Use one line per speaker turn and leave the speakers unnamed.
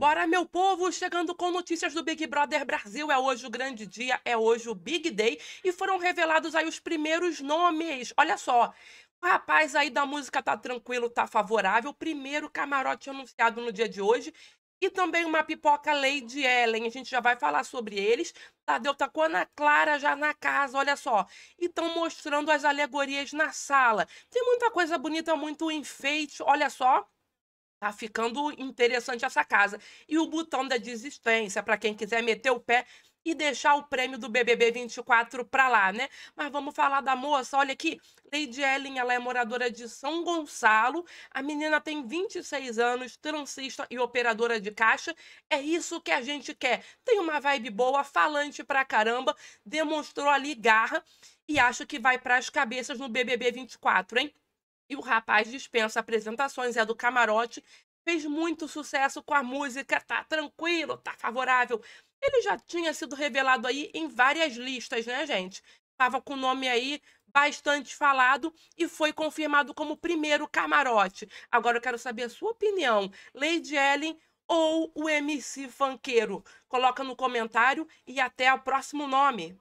Bora, meu povo! Chegando com notícias do Big Brother Brasil. É hoje o grande dia, é hoje o Big Day. E foram revelados aí os primeiros nomes. Olha só. O rapaz aí da música tá tranquilo, tá favorável. Primeiro camarote anunciado no dia de hoje. E também uma pipoca Lady Ellen. A gente já vai falar sobre eles. Tadeu tá com a Ana Clara já na casa, olha só. E estão mostrando as alegorias na sala. Tem muita coisa bonita, muito enfeite, olha só. Tá ficando interessante essa casa. E o botão da desistência, para quem quiser meter o pé e deixar o prêmio do BBB 24 para lá, né? Mas vamos falar da moça. Olha aqui, Lady Ellen, ela é moradora de São Gonçalo. A menina tem 26 anos, transista e operadora de caixa. É isso que a gente quer. Tem uma vibe boa, falante pra caramba, demonstrou ali garra e acho que vai para as cabeças no BBB 24, hein? e o rapaz dispensa apresentações, é do camarote, fez muito sucesso com a música, tá tranquilo, tá favorável. Ele já tinha sido revelado aí em várias listas, né, gente? Tava com o nome aí bastante falado e foi confirmado como primeiro camarote. Agora eu quero saber a sua opinião. Lady Ellen ou o MC Fanqueiro? Coloca no comentário e até o próximo nome.